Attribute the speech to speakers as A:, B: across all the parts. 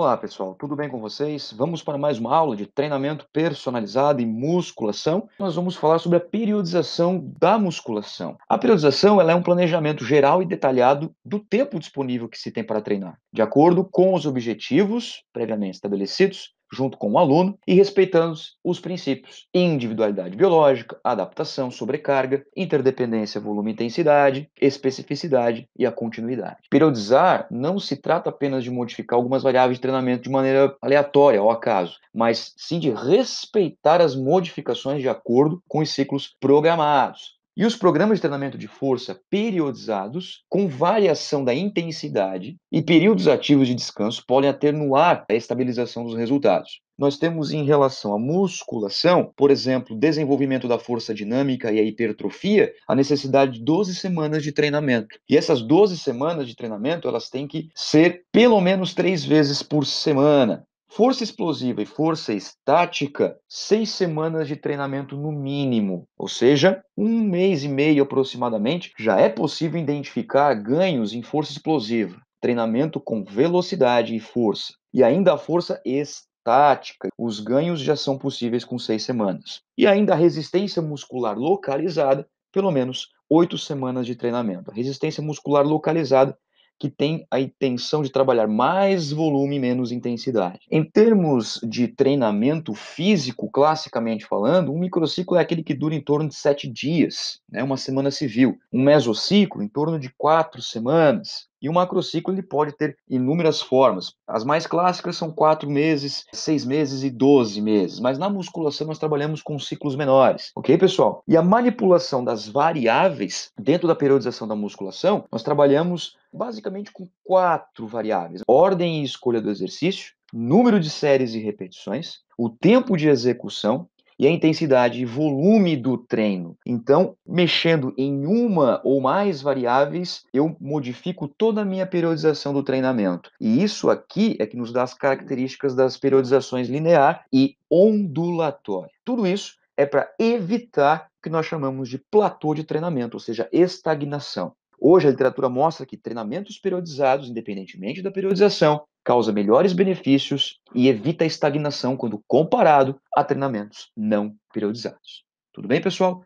A: Olá, pessoal, tudo bem com vocês? Vamos para mais uma aula de treinamento personalizado e musculação. Nós vamos falar sobre a periodização da musculação. A periodização ela é um planejamento geral e detalhado do tempo disponível que se tem para treinar, de acordo com os objetivos previamente estabelecidos junto com o aluno e respeitando os princípios individualidade biológica, adaptação, sobrecarga, interdependência, volume, intensidade, especificidade e a continuidade. Periodizar não se trata apenas de modificar algumas variáveis de treinamento de maneira aleatória ao acaso, mas sim de respeitar as modificações de acordo com os ciclos programados, e os programas de treinamento de força periodizados, com variação da intensidade e períodos ativos de descanso, podem atenuar a estabilização dos resultados. Nós temos em relação à musculação, por exemplo, desenvolvimento da força dinâmica e a hipertrofia, a necessidade de 12 semanas de treinamento. E essas 12 semanas de treinamento, elas têm que ser pelo menos três vezes por semana. Força explosiva e força estática, seis semanas de treinamento no mínimo, ou seja, um mês e meio aproximadamente, já é possível identificar ganhos em força explosiva. Treinamento com velocidade e força, e ainda a força estática. Os ganhos já são possíveis com seis semanas. E ainda a resistência muscular localizada, pelo menos oito semanas de treinamento. A resistência muscular localizada que tem a intenção de trabalhar mais volume menos intensidade. Em termos de treinamento físico, classicamente falando, um microciclo é aquele que dura em torno de sete dias, né, uma semana civil. Um mesociclo, em torno de quatro semanas. E o macrociclo ele pode ter inúmeras formas. As mais clássicas são quatro meses, seis meses e 12 meses. Mas na musculação nós trabalhamos com ciclos menores, ok, pessoal? E a manipulação das variáveis dentro da periodização da musculação, nós trabalhamos basicamente com quatro variáveis: ordem e escolha do exercício, número de séries e repetições, o tempo de execução, e a intensidade e volume do treino. Então, mexendo em uma ou mais variáveis, eu modifico toda a minha periodização do treinamento. E isso aqui é que nos dá as características das periodizações linear e ondulatória. Tudo isso é para evitar o que nós chamamos de platô de treinamento, ou seja, estagnação. Hoje a literatura mostra que treinamentos periodizados, independentemente da periodização, causa melhores benefícios e evita a estagnação quando comparado a treinamentos não periodizados. Tudo bem, pessoal?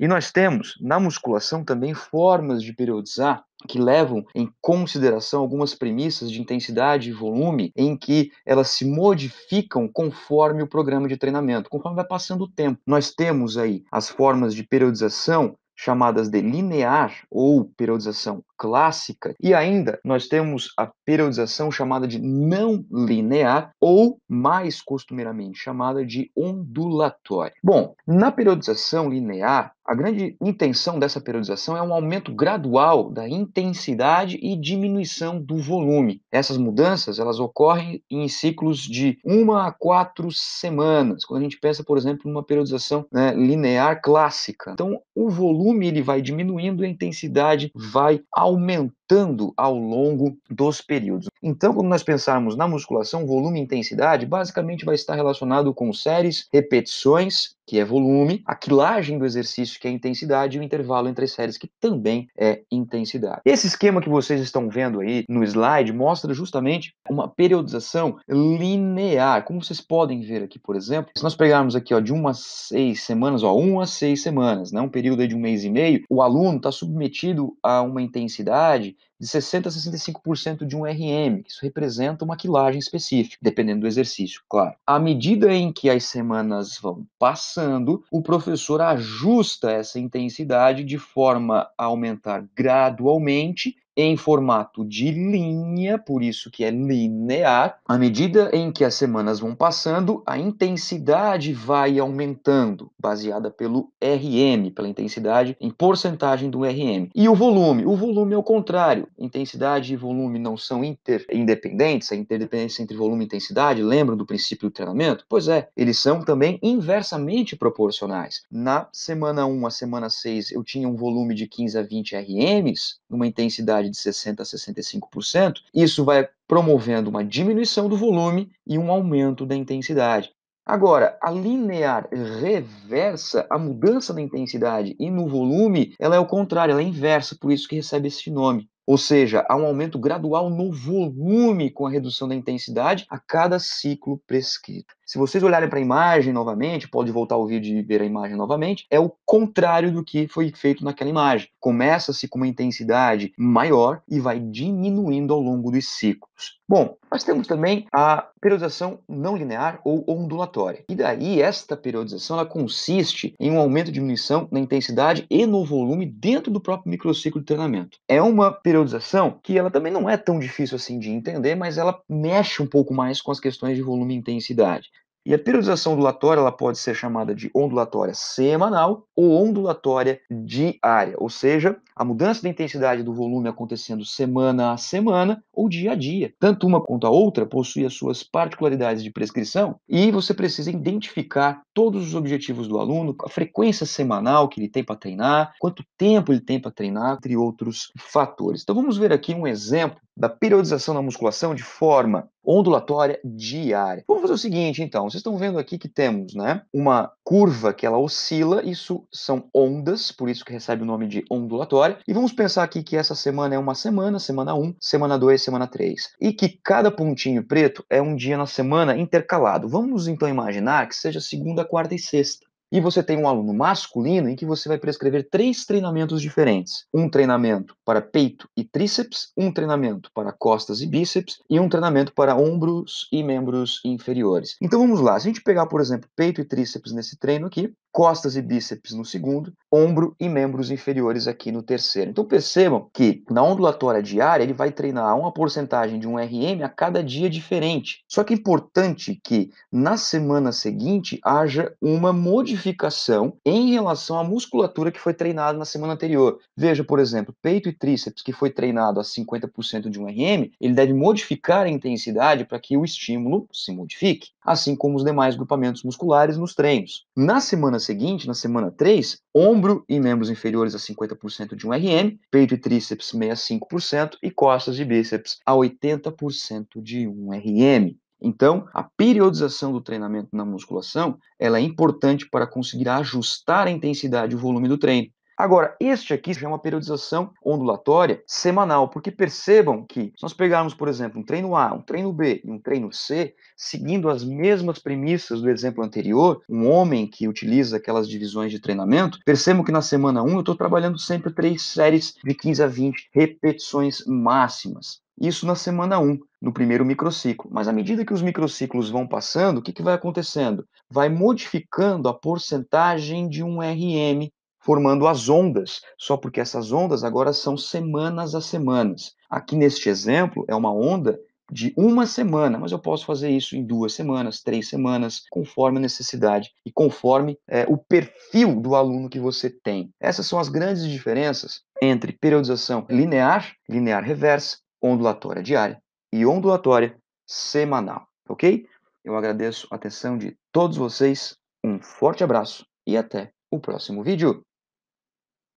A: E nós temos na musculação também formas de periodizar que levam em consideração algumas premissas de intensidade e volume em que elas se modificam conforme o programa de treinamento, conforme vai passando o tempo. Nós temos aí as formas de periodização chamadas de linear ou periodização clássica, e ainda nós temos a periodização chamada de não linear ou mais costumeiramente chamada de ondulatória. Bom, na periodização linear, a grande intenção dessa periodização é um aumento gradual da intensidade e diminuição do volume. Essas mudanças elas ocorrem em ciclos de uma a quatro semanas, quando a gente pensa, por exemplo, numa periodização né, linear clássica. Então, o volume volume ele vai diminuindo a intensidade vai aumentando aumentando ao longo dos períodos. Então, quando nós pensarmos na musculação, volume e intensidade, basicamente vai estar relacionado com séries, repetições, que é volume, a quilagem do exercício, que é intensidade, e o intervalo entre séries, que também é intensidade. Esse esquema que vocês estão vendo aí no slide mostra justamente uma periodização linear. Como vocês podem ver aqui, por exemplo, se nós pegarmos aqui ó, de uma a seis semanas, ó, uma a seis semanas, né, um período de um mês e meio, o aluno está submetido a uma intensidade de, 60% a 65% de um RM, que isso representa uma quilagem específica, dependendo do exercício, claro. À medida em que as semanas vão passando, o professor ajusta essa intensidade de forma a aumentar gradualmente em formato de linha, por isso que é linear. À medida em que as semanas vão passando, a intensidade vai aumentando, baseada pelo RM, pela intensidade em porcentagem do RM. E o volume, o volume é o contrário. Intensidade e volume não são interdependentes. a interdependência entre volume e intensidade, lembram do princípio do treinamento? Pois é, eles são também inversamente proporcionais. Na semana 1 a semana 6, eu tinha um volume de 15 a 20 RMs, numa intensidade de 60% a 65%, isso vai promovendo uma diminuição do volume e um aumento da intensidade. Agora, a linear reversa, a mudança na intensidade e no volume, ela é o contrário, ela é inversa, por isso que recebe esse nome. Ou seja, há um aumento gradual no volume com a redução da intensidade a cada ciclo prescrito. Se vocês olharem para a imagem novamente, pode voltar ao vídeo e ver a imagem novamente, é o contrário do que foi feito naquela imagem. Começa-se com uma intensidade maior e vai diminuindo ao longo dos ciclos. Bom, nós temos também a periodização não linear ou ondulatória. E daí, esta periodização ela consiste em um aumento e diminuição na intensidade e no volume dentro do próprio microciclo de treinamento. É uma periodização que ela também não é tão difícil assim de entender, mas ela mexe um pouco mais com as questões de volume e intensidade. E a periodização ondulatória ela pode ser chamada de ondulatória semanal ou ondulatória diária, ou seja, a mudança da intensidade do volume acontecendo semana a semana ou dia a dia. Tanto uma quanto a outra possui as suas particularidades de prescrição e você precisa identificar todos os objetivos do aluno, a frequência semanal que ele tem para treinar, quanto tempo ele tem para treinar, entre outros fatores. Então vamos ver aqui um exemplo da periodização da musculação de forma ondulatória diária. Vamos fazer o seguinte, então. Vocês estão vendo aqui que temos, né, uma curva que ela oscila, isso são ondas, por isso que recebe o nome de ondulatória história. E vamos pensar aqui que essa semana é uma semana, semana 1, semana 2, semana 3. E que cada pontinho preto é um dia na semana intercalado. Vamos então imaginar que seja segunda, quarta e sexta e você tem um aluno masculino em que você vai prescrever três treinamentos diferentes: um treinamento para peito e tríceps, um treinamento para costas e bíceps e um treinamento para ombros e membros inferiores. Então vamos lá, se a gente pegar, por exemplo, peito e tríceps nesse treino aqui, costas e bíceps no segundo, ombro e membros inferiores aqui no terceiro. Então percebam que na ondulatória diária ele vai treinar uma porcentagem de um RM a cada dia diferente. Só que é importante que na semana seguinte haja uma modificação em relação à musculatura que foi treinada na semana anterior. Veja, por exemplo, peito e tríceps que foi treinado a 50% de um RM, ele deve modificar a intensidade para que o estímulo se modifique, assim como os demais grupamentos musculares nos treinos. Na semana seguinte, na semana 3, ombro e membros inferiores a 50% de um RM, peito e tríceps 65% e costas e bíceps a 80% de um RM. Então, a periodização do treinamento na musculação, ela é importante para conseguir ajustar a intensidade e o volume do treino, Agora, este aqui já é uma periodização ondulatória semanal, porque percebam que se nós pegarmos, por exemplo, um treino A, um treino B e um treino C, seguindo as mesmas premissas do exemplo anterior, um homem que utiliza aquelas divisões de treinamento, percebam que na semana 1 eu estou trabalhando sempre três séries de 15 a 20 repetições máximas. Isso na semana 1, no primeiro microciclo. Mas à medida que os microciclos vão passando, o que, que vai acontecendo? Vai modificando a porcentagem de um RM formando as ondas, só porque essas ondas agora são semanas a semanas. Aqui neste exemplo, é uma onda de uma semana, mas eu posso fazer isso em duas semanas, três semanas, conforme a necessidade e conforme é, o perfil do aluno que você tem. Essas são as grandes diferenças entre periodização linear, linear reversa, ondulatória diária e ondulatória semanal, ok? Eu agradeço a atenção de todos vocês, um forte abraço e até o próximo vídeo.